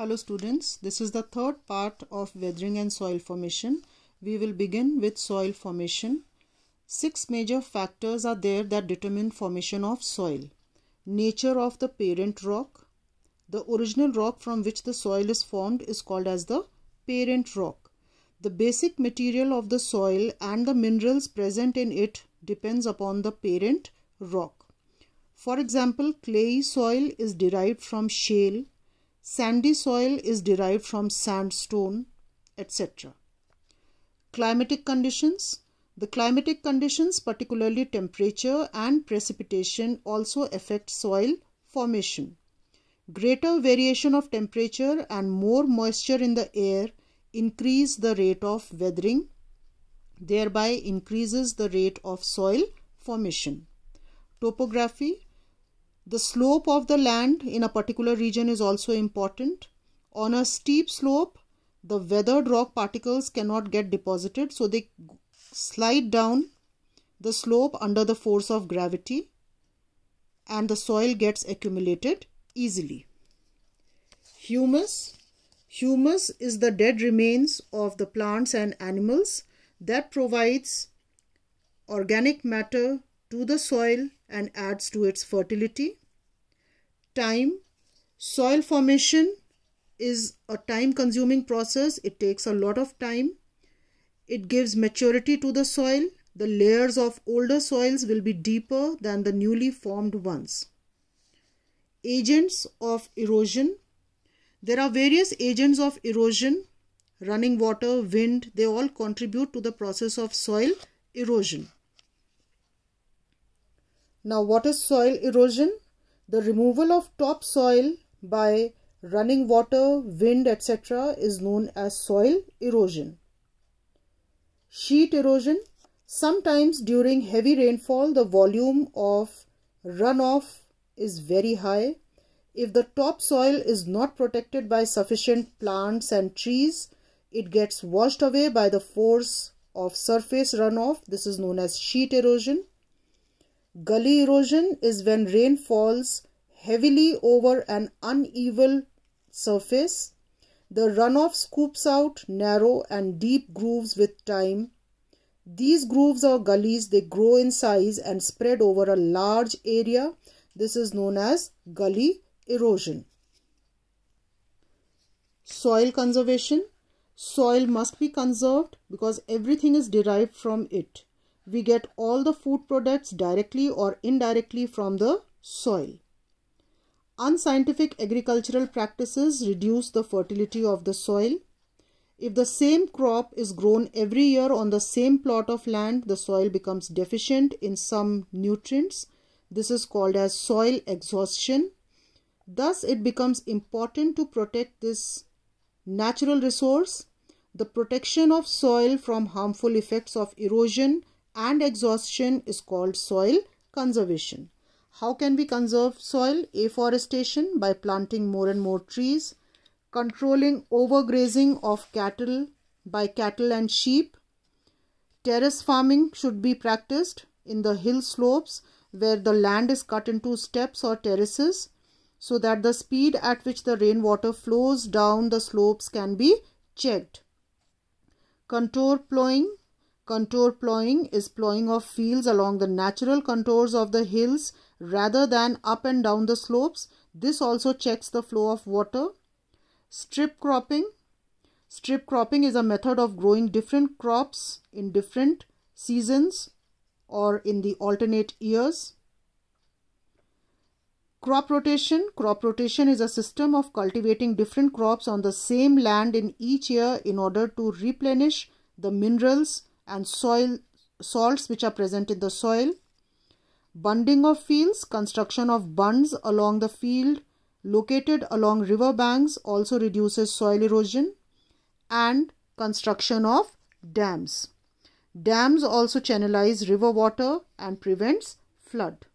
Hello students, this is the third part of weathering and soil formation. We will begin with soil formation. Six major factors are there that determine formation of soil. Nature of the parent rock. The original rock from which the soil is formed is called as the parent rock. The basic material of the soil and the minerals present in it depends upon the parent rock. For example, clay soil is derived from shale Sandy soil is derived from sandstone, etc. Climatic conditions. The climatic conditions, particularly temperature and precipitation, also affect soil formation. Greater variation of temperature and more moisture in the air increase the rate of weathering, thereby increases the rate of soil formation. Topography the slope of the land in a particular region is also important. On a steep slope, the weathered rock particles cannot get deposited, so they slide down the slope under the force of gravity and the soil gets accumulated easily. Humus. Humus is the dead remains of the plants and animals that provides organic matter to the soil and adds to its fertility time soil formation is a time consuming process it takes a lot of time it gives maturity to the soil the layers of older soils will be deeper than the newly formed ones agents of erosion there are various agents of erosion running water wind they all contribute to the process of soil erosion now what is soil erosion the removal of topsoil by running water, wind, etc. is known as soil erosion. Sheet erosion. Sometimes during heavy rainfall, the volume of runoff is very high. If the topsoil is not protected by sufficient plants and trees, it gets washed away by the force of surface runoff. This is known as sheet erosion. Gully erosion is when rain falls heavily over an uneven surface. The runoff scoops out narrow and deep grooves with time. These grooves or gullies, they grow in size and spread over a large area. This is known as gully erosion. Soil conservation. Soil must be conserved because everything is derived from it we get all the food products directly or indirectly from the soil. Unscientific agricultural practices reduce the fertility of the soil. If the same crop is grown every year on the same plot of land, the soil becomes deficient in some nutrients. This is called as soil exhaustion. Thus, it becomes important to protect this natural resource. The protection of soil from harmful effects of erosion and exhaustion is called soil conservation. How can we conserve soil? Afforestation by planting more and more trees, controlling overgrazing of cattle by cattle and sheep. Terrace farming should be practiced in the hill slopes where the land is cut into steps or terraces so that the speed at which the rainwater flows down the slopes can be checked. Contour plowing Contour ploughing is ploughing of fields along the natural contours of the hills rather than up and down the slopes. This also checks the flow of water. Strip cropping. Strip cropping is a method of growing different crops in different seasons or in the alternate years. Crop rotation. Crop rotation is a system of cultivating different crops on the same land in each year in order to replenish the minerals and soil salts which are present in the soil. Bunding of fields, construction of bunds along the field located along river banks also reduces soil erosion and construction of dams. Dams also channelize river water and prevents flood.